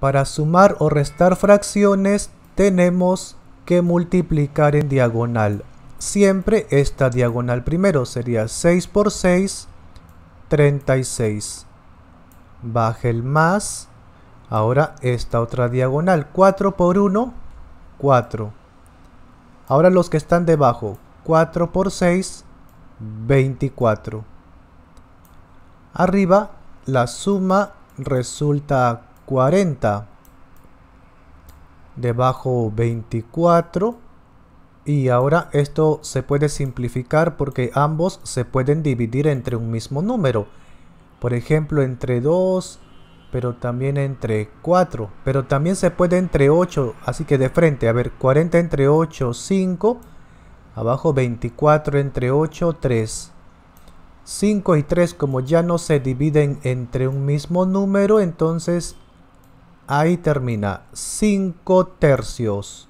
Para sumar o restar fracciones tenemos que multiplicar en diagonal. Siempre esta diagonal primero sería 6 por 6, 36. Baje el más. Ahora esta otra diagonal. 4 por 1, 4. Ahora los que están debajo. 4 por 6, 24. Arriba la suma resulta 40 debajo 24 y ahora esto se puede simplificar porque ambos se pueden dividir entre un mismo número por ejemplo entre 2 pero también entre 4 pero también se puede entre 8 así que de frente a ver 40 entre 8 5 abajo 24 entre 8 3 5 y 3 como ya no se dividen entre un mismo número entonces ahí termina 5 tercios.